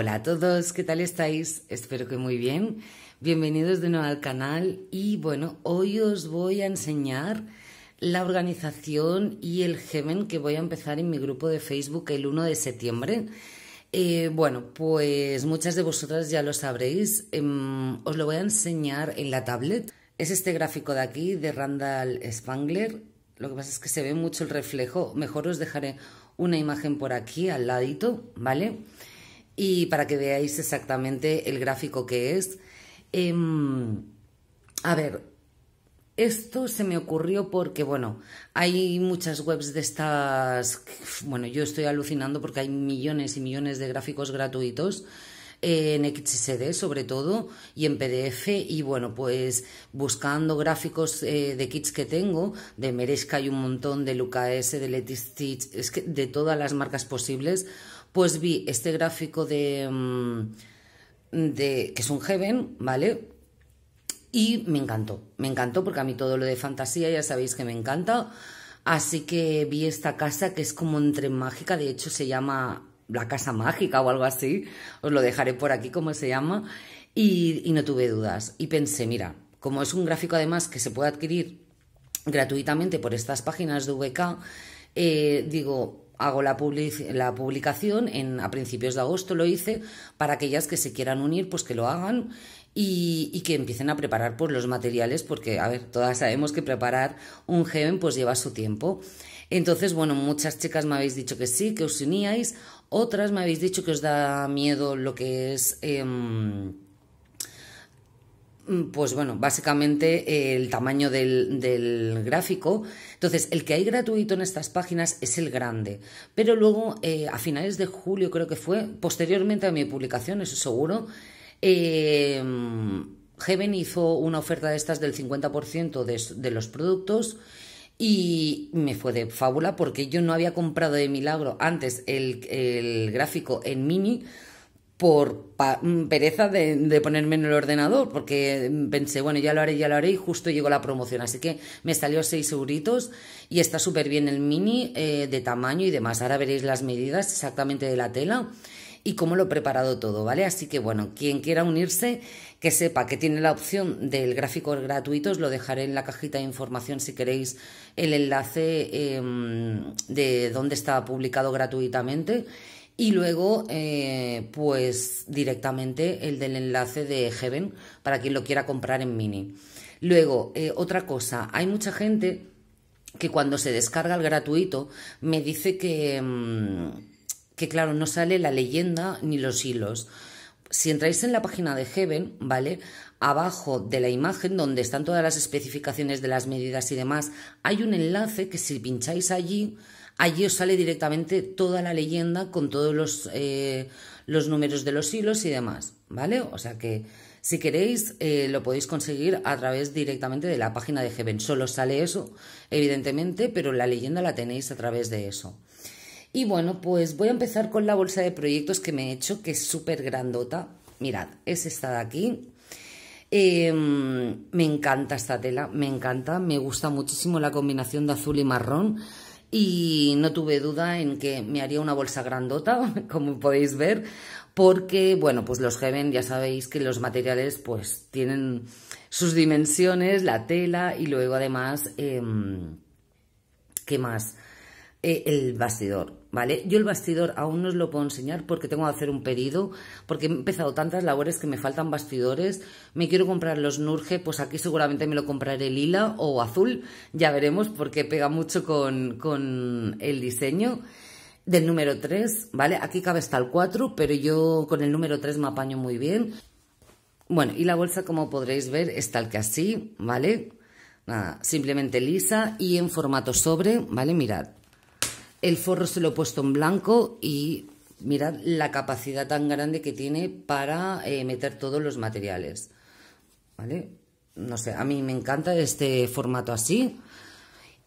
Hola a todos, ¿qué tal estáis? Espero que muy bien. Bienvenidos de nuevo al canal y bueno, hoy os voy a enseñar la organización y el gemen que voy a empezar en mi grupo de Facebook el 1 de septiembre. Eh, bueno, pues muchas de vosotras ya lo sabréis. Em, os lo voy a enseñar en la tablet. Es este gráfico de aquí de Randall Spangler. Lo que pasa es que se ve mucho el reflejo. Mejor os dejaré una imagen por aquí al ladito, ¿vale? vale y para que veáis exactamente el gráfico que es. Em, a ver, esto se me ocurrió porque, bueno, hay muchas webs de estas, bueno, yo estoy alucinando porque hay millones y millones de gráficos gratuitos eh, en XSD sobre todo y en PDF y bueno pues buscando gráficos eh, de kits que tengo de Merezca hay un montón de Lucas de Letty Stitch es que de todas las marcas posibles pues vi este gráfico de, mm, de que es un heaven, ¿vale? Y me encantó, me encantó porque a mí todo lo de fantasía ya sabéis que me encanta. Así que vi esta casa que es como entre mágica, de hecho se llama la casa mágica o algo así, os lo dejaré por aquí como se llama, y, no tuve dudas. Y pensé, mira, como es un gráfico además que se puede adquirir gratuitamente por estas páginas de VK, eh, digo, hago la, la publicación en, a principios de agosto, lo hice, para aquellas que se quieran unir, pues que lo hagan y, que empiecen a preparar pues, los materiales, porque, a ver, todas sabemos que preparar un Heaven pues lleva su tiempo. Entonces, bueno, muchas chicas me habéis dicho que sí, que os uníais, otras me habéis dicho que os da miedo lo que es... Em, Mm, pues bueno, básicamente eh, el tamaño del, gráfico. Entonces, el que hay gratuito en estas páginas es el grande. Pero luego, eh, a finales de julio creo que fue, posteriormente a mi publicación, eso seguro, eh, Heaven hizo una oferta de estas del 50% de, los productos y me fue de fábula porque yo no había comprado de milagro antes el gráfico en mini por mm, pereza de, ponerme en el ordenador, porque pensé, bueno, ya lo haré, ya lo haré, y justo llegó la promoción. Así que me salió seis euritos y está súper bien el mini eh, de tamaño y demás. Ahora veréis las medidas exactamente de la tela y cómo lo he preparado todo, ¿vale? Así que bueno, quien quiera unirse, que sepa que tiene la opción del gráfico gratuito, os lo dejaré en la cajita de información si queréis el enlace em, de dónde está publicado gratuitamente y luego, eh, pues directamente el del enlace de Heaven para quien lo quiera comprar en mini. Luego, eh, otra cosa, hay mucha gente que cuando se descarga el gratuito me dice que, mm, que claro, no sale la leyenda ni los hilos. Si entráis en la página de Heaven, ¿vale? Abajo de la imagen donde están todas las especificaciones de las medidas y demás, hay un enlace que si pincháis allí Allí os sale directamente toda la leyenda con todos eh, los, números de los hilos y demás, ¿vale? O sea que si queréis eh, lo podéis conseguir a través directamente de la página de Heaven. Solo sale eso, evidentemente, pero la leyenda la tenéis a través de eso. Y bueno, pues voy a empezar con la bolsa de proyectos que me he hecho, que es súper grandota. Mirad, es esta de aquí. Em, me encanta esta tela, me encanta, me gusta muchísimo la combinación de azul y marrón y no tuve duda en que me haría una bolsa grandota, como podéis ver, porque, bueno, pues los Heaven ya sabéis que los materiales pues tienen sus dimensiones, la tela y luego además, em, ¿qué más? Eh, el bastidor. ¿vale? Yo el bastidor aún no os lo puedo enseñar porque tengo que hacer un pedido, porque he empezado tantas labores que me faltan bastidores. Me quiero comprar los Nurge, pues aquí seguramente me lo compraré lila o azul, ya veremos porque pega mucho con, el diseño del número 3, ¿vale? Aquí cabe hasta el 4, pero yo con el número 3 me apaño muy bien. Bueno, y la bolsa, como podréis ver, es tal que así, ¿vale? simplemente lisa y en formato sobre, ¿vale? Mirad, el forro se lo he puesto en blanco y mirad la capacidad tan grande que tiene para eh, meter todos los materiales. ¿Vale? No sé, a mí me encanta este formato así.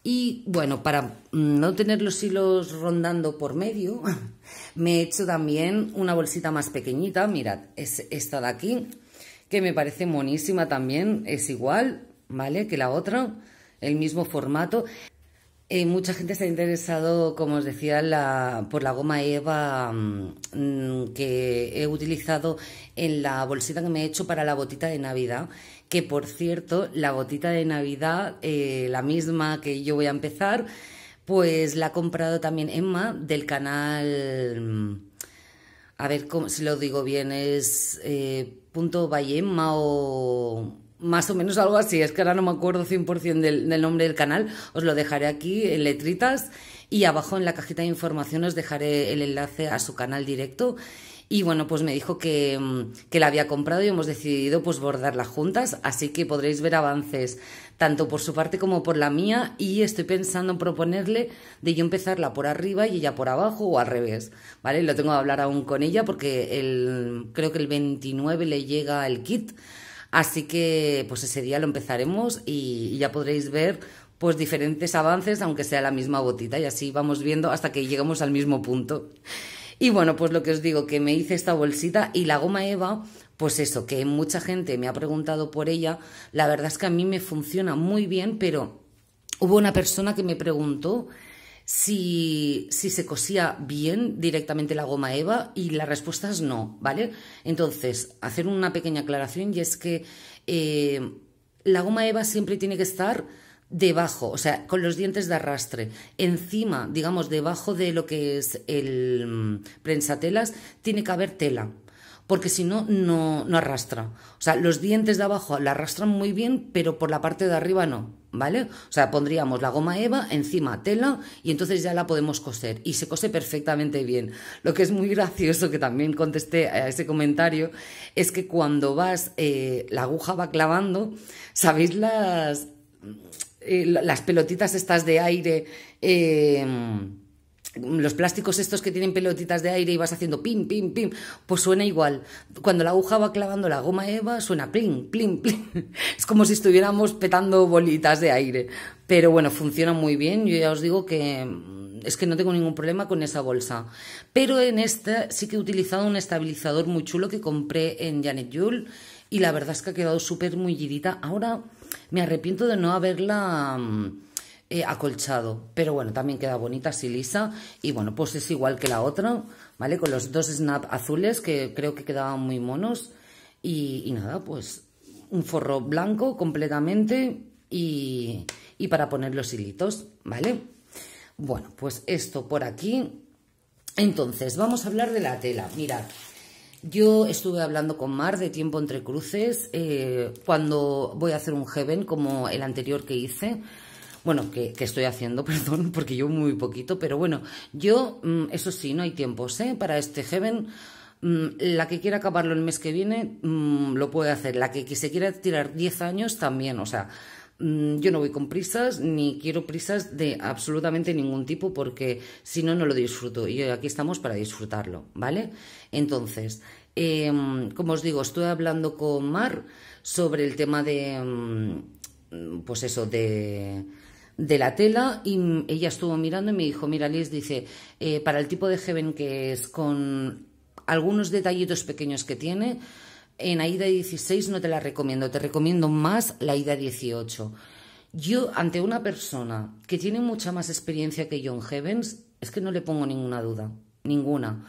Y bueno, para mm, no tener los hilos rondando por medio, me he hecho también una bolsita más pequeñita. Mirad, es esta de aquí, que me parece monísima también. Es igual, ¿vale? Que la otra, el mismo formato. Eh, mucha gente se ha interesado, como os decía, por la goma Eva mm, mm, que he utilizado en la bolsita que me he hecho para la botita de Navidad. Que por cierto, la botita de Navidad, eh, la misma que yo voy a empezar, pues la ha comprado también Emma del canal. Mm, a ver cómo, si lo digo bien, es eh, punto Emma o más o menos algo así, es que ahora no me acuerdo 100% del, del, nombre del canal, os lo dejaré aquí en letritas y abajo en la cajita de información os dejaré el enlace a su canal directo y bueno, pues me dijo mm, que, la había comprado y hemos decidido pues bordarla juntas, así que podréis ver avances tanto por su parte como por la mía y estoy pensando en proponerle de yo empezarla por arriba y ella por abajo o al revés, ¿vale? Lo tengo que hablar aún con ella porque creo que el 29 le llega el kit, Así que pues ese día lo empezaremos y, ya podréis ver pues diferentes avances, aunque sea la misma botita, y así vamos viendo hasta que lleguemos al mismo punto. Y bueno, pues lo que os digo, que me hice esta bolsita y la goma Eva, pues eso, que mucha gente me ha preguntado por ella, la verdad es que a mí me funciona muy bien, pero hubo una persona que me preguntó si, se cosía bien directamente la goma eva y la respuesta es no, ¿vale? Entonces, hacer una pequeña aclaración y es que eh, la goma eva siempre tiene que estar debajo, o sea, con los dientes de arrastre, encima, digamos, debajo de lo que es el mm, prensatelas, tiene que haber tela, porque si no, no, no arrastra. O sea, los dientes de abajo la arrastran muy bien, pero por la parte de arriba no. ¿vale? O sea, pondríamos la goma eva encima tela y entonces ya la podemos coser y se cose perfectamente bien. Lo que es muy gracioso, que también contesté a ese comentario, es que cuando vas, eh, la aguja va clavando, ¿sabéis las, eh, las pelotitas estas de aire? Eh, los plásticos estos que tienen pelotitas de aire y vas haciendo pim, pim, pim, pues suena igual. Cuando la aguja va clavando la goma Eva, suena plim, plim, plim. Es como si estuviéramos petando bolitas de aire. Pero bueno, funciona muy bien. Yo ya os digo que mm, es que no tengo ningún problema con esa bolsa. Pero en esta sí que he utilizado un estabilizador muy chulo que compré en Janet Yule. y la verdad es que ha quedado súper mullidita. Ahora me arrepiento de no haberla mm, eh, acolchado. Pero bueno, también queda bonita así lisa. Y bueno, pues es igual que la otra, ¿vale? Con los dos snap azules que creo que quedaban muy monos. Y, nada, pues un forro blanco completamente y, para poner los hilitos, ¿vale? Bueno, pues esto por aquí. Entonces, vamos a hablar de la tela. Mirad, yo estuve hablando con Mar de Tiempo Entre Cruces eh, cuando voy a hacer un Heaven como el anterior que hice bueno, que, que, estoy haciendo, perdón, porque yo muy poquito, pero bueno, yo, mm, eso sí, no hay tiempos, ¿eh? Para este Heaven, mm, la que quiera acabarlo el mes que viene, mm, lo puede hacer, la que, se quiera tirar 10 años también, o sea, yo no voy con prisas ni quiero prisas de absolutamente ningún tipo porque si no, no lo disfruto y aquí estamos para disfrutarlo, ¿vale? Entonces, em, como os digo, estoy hablando con Mar sobre el tema de, pues eso, de, de la tela y ella estuvo mirando y me dijo, mira Liz, dice, eh, para el tipo de heaven que es, con algunos detallitos pequeños que tiene, en ida 16 no te la recomiendo, te recomiendo más la ida 18. Yo, ante una persona que tiene mucha más experiencia que yo en Heavens, es que no le pongo ninguna duda, ninguna.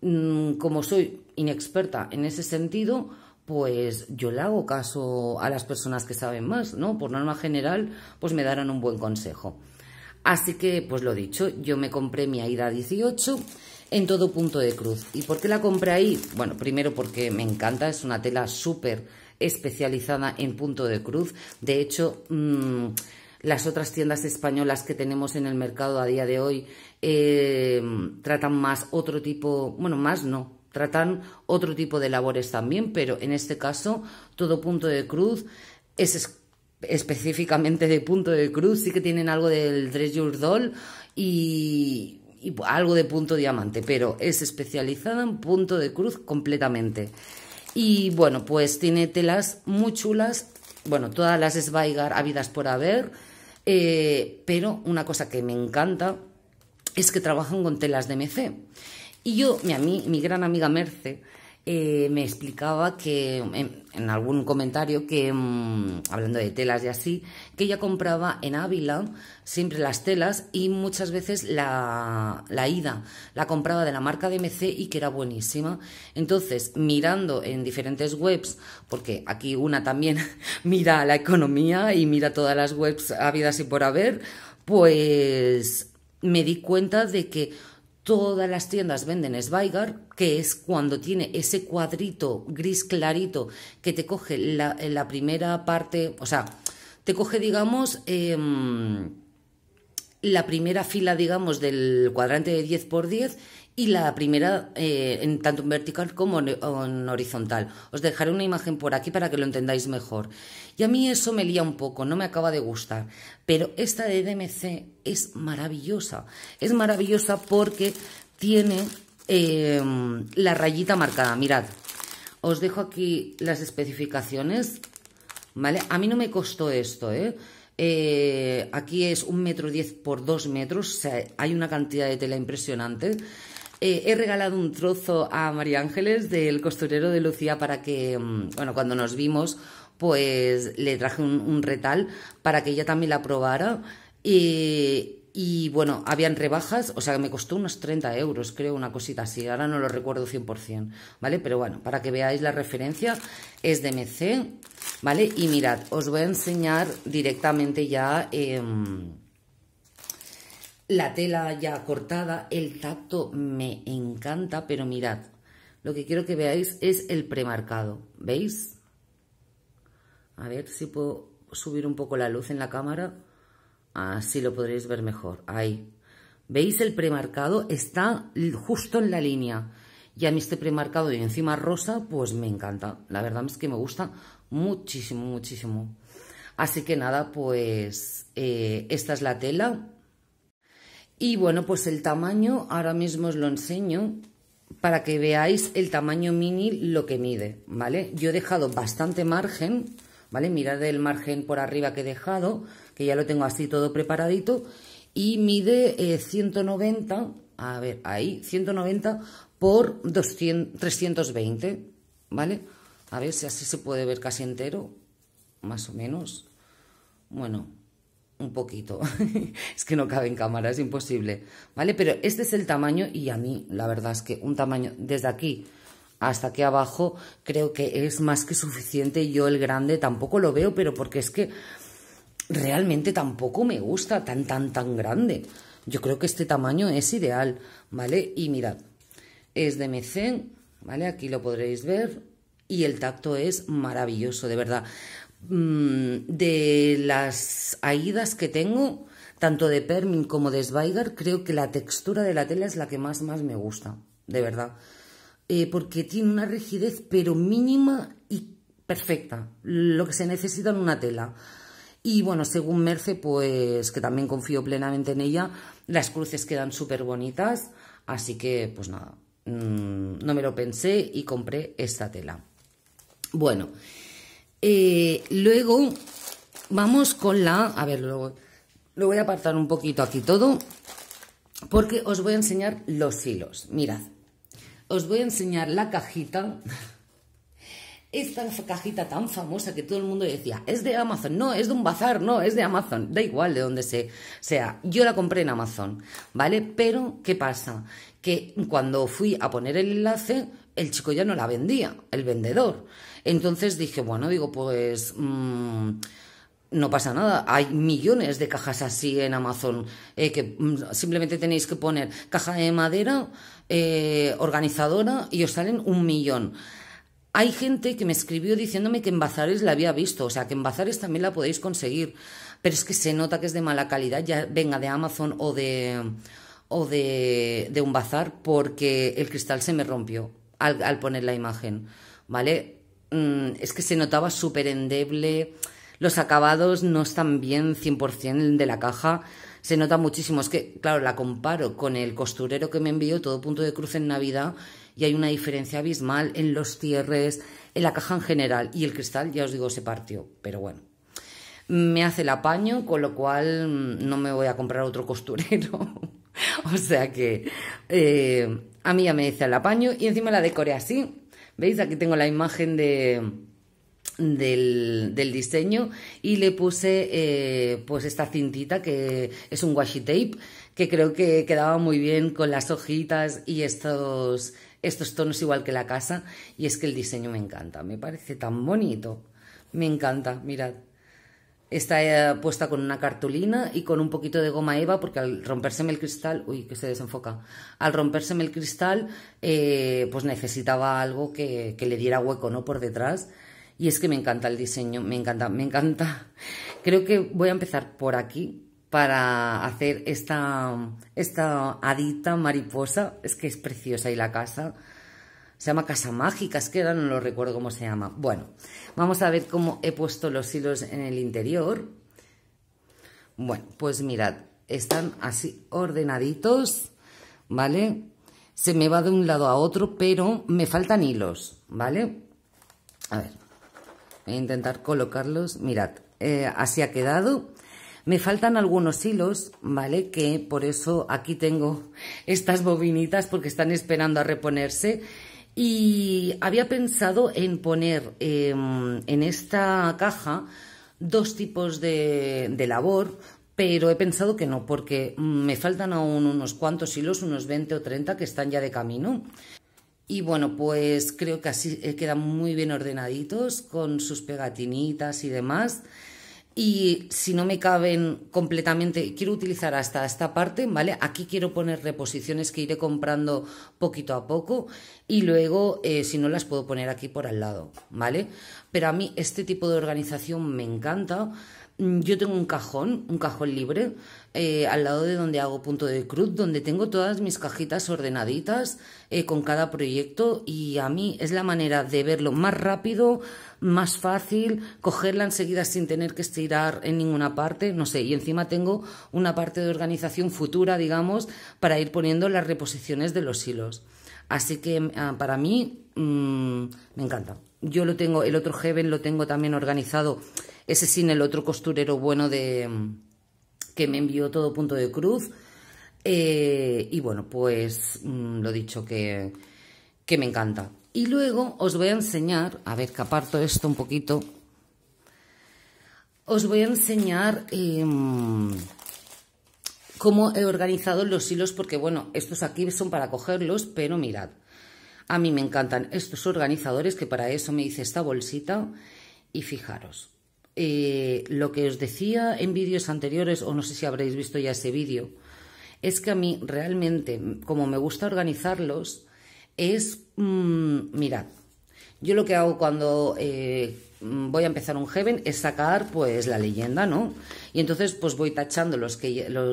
Mm, como soy inexperta en ese sentido, pues yo le hago caso a las personas que saben más, ¿no? Por norma general, pues me darán un buen consejo. Así que, pues lo dicho, yo me compré mi AIDA 18 en todo punto de cruz. ¿Y por qué la compré ahí? Bueno, primero porque me encanta, es una tela súper especializada en punto de cruz. De hecho, mm, las otras tiendas españolas que tenemos en el mercado a día de hoy eh, tratan más otro tipo, bueno, más no, tratan otro tipo de labores también, pero en este caso todo punto de cruz es, específicamente de punto de cruz, sí que tienen algo del your Doll y, algo de punto diamante, pero es especializada en punto de cruz completamente. Y bueno, pues tiene telas muy chulas, bueno, todas las vaigar habidas por haber, eh, pero una cosa que me encanta es que trabajan con telas de MC. Y yo, mi, gran amiga Merce, eh, me explicaba que en, algún comentario que mm, hablando de telas y así que ella compraba en Ávila siempre las telas y muchas veces la, la ida la compraba de la marca DMC y que era buenísima entonces mirando en diferentes webs porque aquí una también mira la economía y mira todas las webs habidas y por haber pues me di cuenta de que todas las tiendas venden Sveigar, que es cuando tiene ese cuadrito gris clarito que te coge la, la primera parte, o sea, te coge, digamos, em, la primera fila, digamos, del cuadrante de 10 por 10 y la primera eh, en tanto en vertical como en, horizontal. Os dejaré una imagen por aquí para que lo entendáis mejor. Y a mí eso me lía un poco, no me acaba de gustar, pero esta de DMC es maravillosa. Es maravillosa porque tiene eh, la rayita marcada, mirad. Os dejo aquí las especificaciones, ¿vale? A mí no me costó esto, ¿eh? Eh, aquí es un metro diez por dos metros, o sea, hay una cantidad de tela impresionante. Eh, he regalado un trozo a María Ángeles del costurero de Lucía para que, mm, bueno, cuando nos vimos, pues le traje un, un retal para que ella también la probara. Y, y bueno, habían rebajas, o sea, que me costó unos 30 euros, creo, una cosita así. Ahora no lo recuerdo 100%, ¿vale? Pero bueno, para que veáis la referencia, es de MC, ¿vale? Y mirad, os voy a enseñar directamente ya em, la tela ya cortada. El tacto me encanta, pero mirad, lo que quiero que veáis es el premarcado, ¿veis? A ver si puedo subir un poco la luz en la cámara. Así lo podréis ver mejor. Ahí. ¿Veis el premarcado? Está justo en la línea. Y a mí este premarcado y encima rosa, pues me encanta. La verdad es que me gusta muchísimo, muchísimo. Así que nada, pues eh, esta es la tela. Y bueno, pues el tamaño, ahora mismo os lo enseño para que veáis el tamaño mini lo que mide, ¿vale? Yo he dejado bastante margen ¿vale? Mirad el margen por arriba que he dejado, que ya lo tengo así todo preparadito, y mide 190, eh, a ver, ahí, 190 por 200, 320, ¿vale? A ver si así se puede ver casi entero, más o menos. Bueno, un poquito. es que no cabe en cámara, es imposible, ¿vale? Pero este es el tamaño y a mí, la verdad es que un tamaño desde aquí hasta aquí abajo creo que es más que suficiente. Yo el grande tampoco lo veo, pero porque es que realmente tampoco me gusta tan, tan, tan grande. Yo creo que este tamaño es ideal, ¿vale? Y mirad, es de mecén, ¿vale? Aquí lo podréis ver. Y el tacto es maravilloso, de verdad. Mm, de las aídas que tengo, tanto de Permin como de Sveigar, creo que la textura de la tela es la que más, más me gusta, de verdad. Eh, porque tiene una rigidez pero mínima y perfecta, lo que se necesita en una tela. Y bueno, según Merce, pues que también confío plenamente en ella, las cruces quedan súper bonitas, así que pues nada, mm, no me lo pensé y compré esta tela. Bueno, eh, luego vamos con la... A ver, lo voy a apartar un poquito aquí todo, porque os voy a enseñar los hilos. Mirad, os voy a enseñar la cajita. Esta cajita tan famosa que todo el mundo decía, es de Amazon, no, es de un bazar, no, es de Amazon, da igual de dónde sea. Yo la compré en Amazon, ¿vale? Pero, ¿qué pasa? Que cuando fui a poner el enlace, el chico ya no la vendía, el vendedor. Entonces dije, bueno, digo, pues... Mm, no pasa nada. Hay millones de cajas así en Amazon eh, que mm, simplemente tenéis que poner caja de madera, eh, organizadora y os salen un millón. Hay gente que me escribió diciéndome que en bazares la había visto, o sea, que en bazares también la podéis conseguir, pero es que se nota que es de mala calidad, ya venga de Amazon o de, o de, un bazar, porque el cristal se me rompió al, poner la imagen, ¿vale? Mm, es que se notaba súper endeble, los acabados no están bien 100% de la caja. Se nota muchísimo. Es que, claro, la comparo con el costurero que me envió todo punto de cruz en Navidad y hay una diferencia abismal en los cierres, en la caja en general. Y el cristal, ya os digo, se partió. Pero bueno, me hace el apaño, con lo cual mm, no me voy a comprar otro costurero. o sea que eh, a mí ya me dice el apaño y encima la decoré así. ¿Veis? Aquí tengo la imagen de del, diseño y le puse eh, pues esta cintita que es un washi tape que creo que quedaba muy bien con las hojitas y estos, estos tonos igual que la casa y es que el diseño me encanta, me parece tan bonito, me encanta, mirad. Está eh, puesta con una cartulina y con un poquito de goma eva porque al romperseme el cristal, uy, que se desenfoca, al romperseme el cristal eh, pues necesitaba algo que, que le diera hueco, ¿no? Por detrás y es que me encanta el diseño, me encanta, me encanta. Creo que voy a empezar por aquí para hacer esta, esta adita mariposa. Es que es preciosa y la casa se llama Casa Mágica, es que ahora no lo recuerdo cómo se llama. Bueno, vamos a ver cómo he puesto los hilos en el interior. Bueno, pues mirad, están así ordenaditos, ¿vale? Se me va de un lado a otro, pero me faltan hilos, ¿vale? A ver, a e intentar colocarlos. Mirad, eh, así ha quedado. Me faltan algunos hilos, ¿vale? Que por eso aquí tengo estas bobinitas porque están esperando a reponerse. Y había pensado en poner em, en esta caja dos tipos de, de, labor, pero he pensado que no, porque me faltan aún unos cuantos hilos, unos 20 o 30 que están ya de camino. Y bueno, pues creo que así eh, quedan muy bien ordenaditos con sus pegatinitas y demás. Y si no me caben completamente, quiero utilizar hasta esta parte, ¿vale? Aquí quiero poner reposiciones que iré comprando poquito a poco y luego, eh, si no, las puedo poner aquí por al lado, ¿vale? Pero a mí este tipo de organización me encanta Mm, yo tengo un cajón, un cajón libre, eh, al lado de donde hago punto de cruz, donde tengo todas mis cajitas ordenaditas eh, con cada proyecto y a mí es la manera de verlo más rápido, más fácil, cogerla enseguida sin tener que estirar en ninguna parte, no sé, y encima tengo una parte de organización futura, digamos, para ir poniendo las reposiciones de los hilos. Así que mm, ah, para mí mm, me encanta. Yo lo tengo, el otro Heaven lo tengo también organizado ese sin el otro costurero bueno de mm, que me envió todo punto de cruz. Eh, y bueno, pues mm, lo dicho que, que me encanta. Y luego os voy a enseñar, a ver que aparto esto un poquito, os voy a enseñar eh, mm, cómo he organizado los hilos, porque bueno, estos aquí son para cogerlos, pero mirad, a mí me encantan estos organizadores, que para eso me hice esta bolsita, y fijaros, eh, lo que os decía en vídeos anteriores, o no sé si habréis visto ya ese vídeo, es que a mí realmente, como me gusta organizarlos, es, mm, mirad, yo lo que hago cuando eh, mm, voy a empezar un Heaven es sacar pues la leyenda, ¿no? Y entonces pues voy tachando los,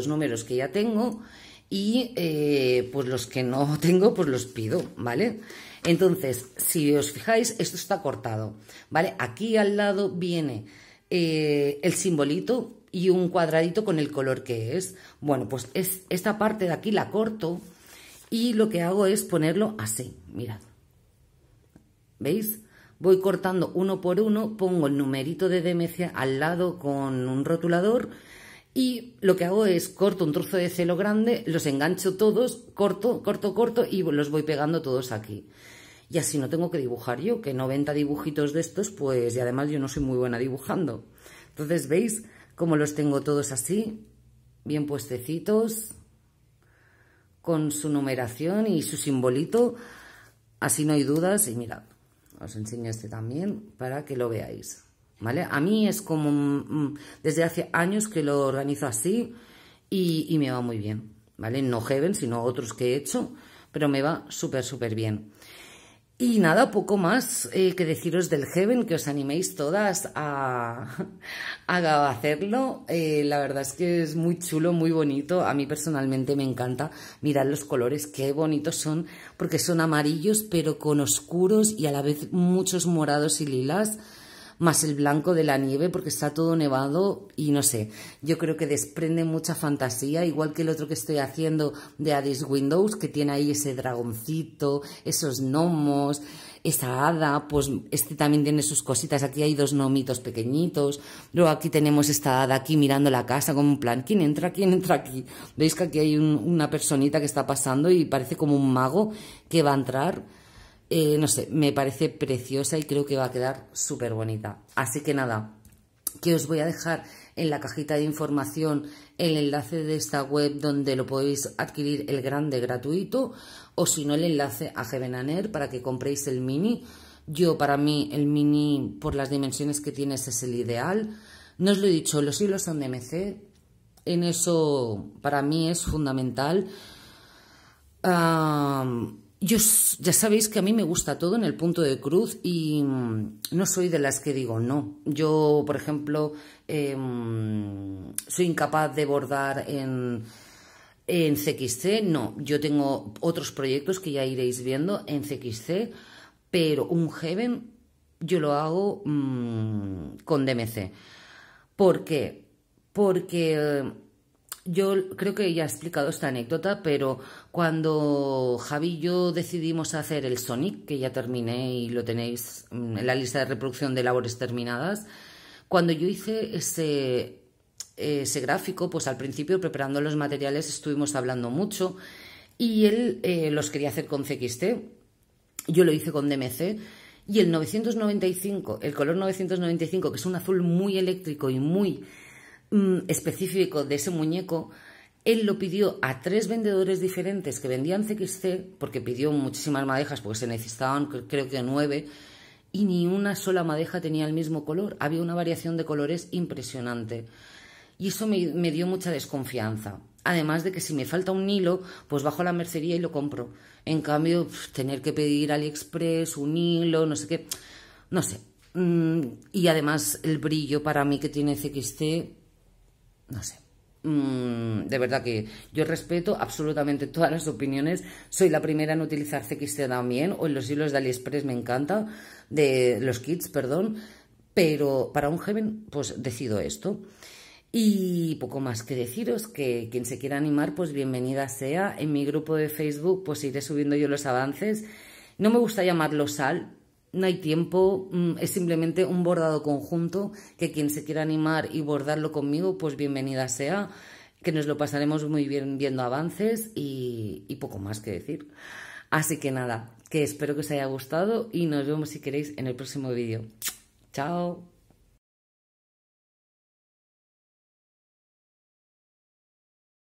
números que ya tengo y eh, pues los que no tengo pues los pido, ¿vale? Entonces, si os fijáis, esto está cortado, ¿vale? Aquí al lado viene eh, el simbolito y un cuadradito con el color que es. Bueno, pues es, esta parte de aquí la corto y lo que hago es ponerlo así, mirad. ¿Veis? Voy cortando uno por uno, pongo el numerito de DMC al lado con un rotulador y lo que hago es corto un trozo de celo grande, los engancho todos, corto, corto, corto y los voy pegando todos aquí. Y así no tengo que dibujar yo, que 90 dibujitos de estos, pues, y además yo no soy muy buena dibujando. Entonces, ¿veis cómo los tengo todos así? Bien puestecitos, con su numeración y su simbolito. Así no hay dudas. Y mirad, os enseño este también para que lo veáis. ¿Vale? A mí es como mm, mm, desde hace años que lo organizo así y, y me va muy bien. ¿Vale? No Heaven, sino otros que he hecho, pero me va súper, súper bien. Y nada, poco más eh, que deciros del Heaven, que os animéis todas a, hacerlo. Eh, la verdad es que es muy chulo, muy bonito. A mí personalmente me encanta. mirar los colores, qué bonitos son, porque son amarillos, pero con oscuros y a la vez muchos morados y lilas más el blanco de la nieve porque está todo nevado y no sé, yo creo que desprende mucha fantasía, igual que el otro que estoy haciendo de Addis Windows, que tiene ahí ese dragoncito, esos gnomos, esa hada, pues este también tiene sus cositas, aquí hay dos gnomitos pequeñitos, luego aquí tenemos esta hada aquí mirando la casa como un plan, ¿quién entra? ¿quién entra aquí? Veis que aquí hay una personita que está pasando y parece como un mago que va a entrar eh, no sé, me parece preciosa y creo que va a quedar súper bonita. Así que nada, que os voy a dejar en la cajita de información el enlace de esta web donde lo podéis adquirir el grande gratuito o si no el enlace a Gvenaner para que compréis el mini. Yo para mí el mini por las dimensiones que tienes es el ideal. No os lo he dicho, los hilos son de MC. En eso para mí es fundamental. Ah, yo, ya sabéis que a mí me gusta todo en el punto de cruz y mm, no soy de las que digo no. Yo, por ejemplo, em, soy incapaz de bordar en, CXC. No, yo tengo otros proyectos que ya iréis viendo en CXC, pero un Heaven yo lo hago mm, con DMC. ¿Por qué? Porque yo creo que ya he explicado esta anécdota, pero cuando Javi y yo decidimos hacer el Sonic, que ya terminé y lo tenéis mm, en la lista de reproducción de labores terminadas, cuando yo hice ese, gráfico, pues al principio preparando los materiales estuvimos hablando mucho y él eh, los quería hacer con CXT, yo lo hice con DMC y el 995, el color 995, que es un azul muy eléctrico y muy Mm, específico de ese muñeco, él lo pidió a tres vendedores diferentes que vendían CXC, porque pidió muchísimas madejas, porque se necesitaban creo que nueve, y ni una sola madeja tenía el mismo color. Había una variación de colores impresionante. Y eso me, dio mucha desconfianza. Además de que si me falta un hilo, pues bajo a la mercería y lo compro. En cambio, tener que pedir AliExpress un hilo, no sé qué, no sé. Mm, y además el brillo para mí que tiene CXC no sé. Mm, de verdad que yo respeto absolutamente todas las opiniones. Soy la primera en utilizar CXC también, o en los hilos de AliExpress me encanta, de los kits, perdón. Pero para un Heaven, pues decido esto. Y poco más que deciros, que quien se quiera animar, pues bienvenida sea. En mi grupo de Facebook, pues iré subiendo yo los avances. No me gusta llamarlo sal, no hay tiempo, mm, es simplemente un bordado conjunto que quien se quiera animar y bordarlo conmigo, pues bienvenida sea, que nos lo pasaremos muy bien viendo avances y, poco más que decir. Así que nada, que espero que os haya gustado y nos vemos si queréis en el próximo vídeo. ¡Chao!